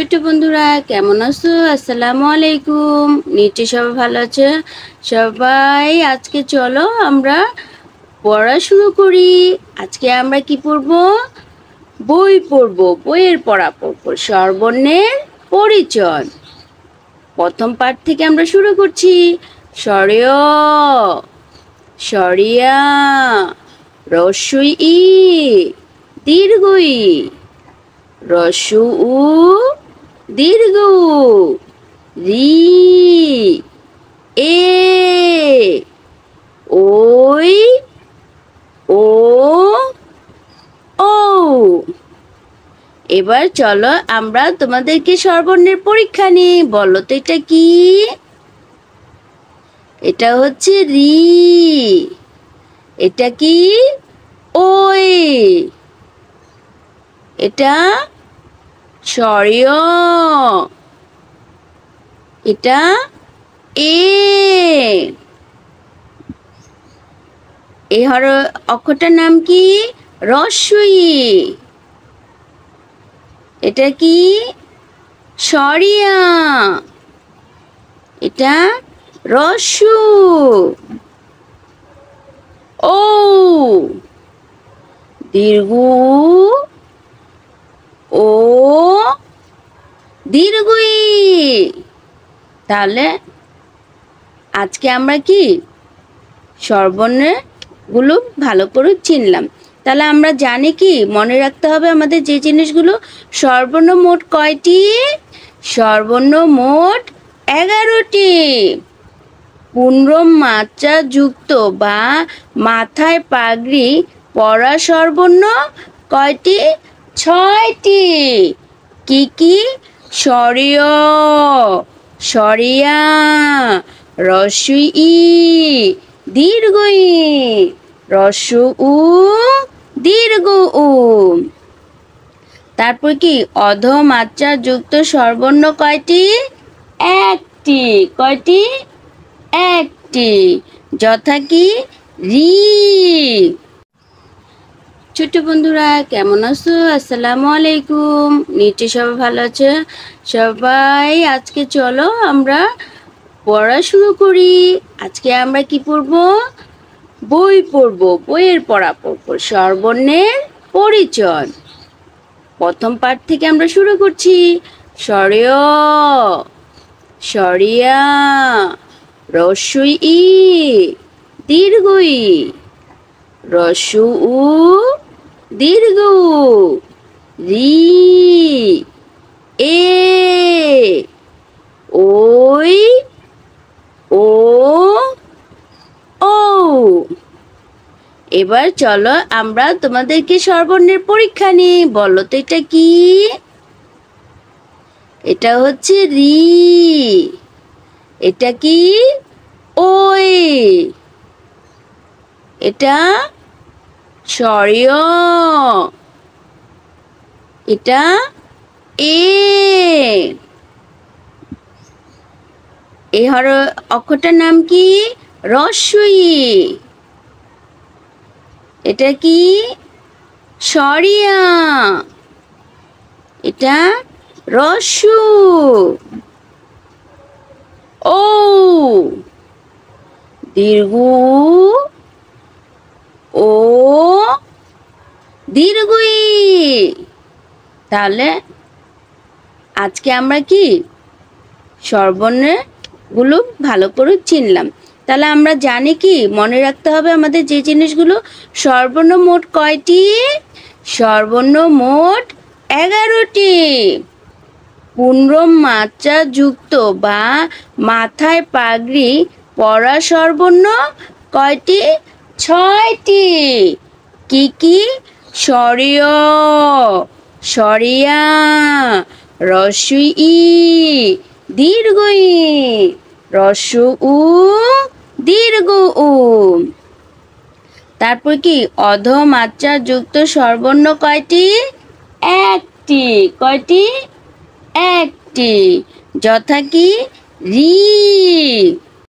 ছোট্ট বন্ধুরা কেমন আছো আসসালামু আলাইকুম নিচে সবাই ভালো আছে সবাই আজকে চলো আমরা পড়া শুরু করি আজকে আমরা কি পড়ব বই পড়ব বইয়ের পড়া পড়ব সর্বর্ণের পরিচয় প্রথম পাঠ থেকে আমরা শুরু করছি সরেয় সরিয়া রসই দীর্ঘ রসু দীর্ঘ রি এ ওই ও ও এবার চলো আমরা তোমাদেরকে সর্বর্ণের পরীক্ষা নিই বলো তো এটা কি এটা হচ্ছে রি এটা কি ওই এটা সরিয় এটা এ এ অক্ষরটার নাম কি রস্যই এটা কি সরিয়া এটা রসু ও দীর্ঘ ও দীর্ঘই তাহলে আজকে আমরা কি সর্বর্ণের গুলো ভালো করে চিনলাম তাহলে আমরা জানি কি মনে রাখতে হবে আমাদের যে জিনিসগুলো সর্বর্ণ মোট কয়টি সর্বর্ণ মোট এগারোটি পূর্ণ মাত্রা যুক্ত বা মাথায় পাগড়ি পরা সর্বর্ণ কয়টি ছয়টি কি কি সরিয় সরিয়া রসই দীর্ঘ ই রসু উ দীর্ঘ উ তারপর কি অধ মাত্রা যুক্ত সর্বর্ণ কয়টি একটি কয়টি একটি যথা কি রি ছোট্ট বন্ধুরা কেমন আছো আসসালামু আলাইকুম নিচে সবাই ভালো আছে সবাই আজকে চলো আমরা পড়া শুরু করি আজকে আমরা কি পড়ব বই পড়ব বইয়ের পড়া পড়ব সর্বর্ণের পরিচয় প্রথম পাঠ থেকে আমরা শুরু করছি সরেয় সরিয়া রসুই দীর্ঘ রসু উ দীর্ঘ রি এ ওই ও ও এবার চলো আমরা তোমাদেরকে সর্বর্ণের পরীক্ষা নিই বলো তো এটা কি এটা হচ্ছে রি এটা কি ওই এটা সরিয় এটা এ এ হর অক্ষরটার নাম কি রস্যই এটা কি সরিয়া এটা রসু ও দীর্ঘ ও দীর্ঘই তাহলে আজকে আমরা কি গুলো ভালো করে চিনলাম তাহলে আমরা জানি কি মনে রাখতে হবে আমাদের যে জিনিসগুলো সর্বর্ণ মোট কয়টি সর্বর্ণ মোট এগারোটি পূর্ণ মাত্রা যুক্ত বা মাথায় পাগড়ি পরা সর্বর্ণ কয়টি ছয়টি কি কি সরিয় সরিয়া রসুই দীর্ঘ ই রসু উ দীর্ঘ উ তারপর কি অধ মাত্রা যুক্ত সর্বর্ণ কয়টি একটি কয়টি একটি যথা কি রি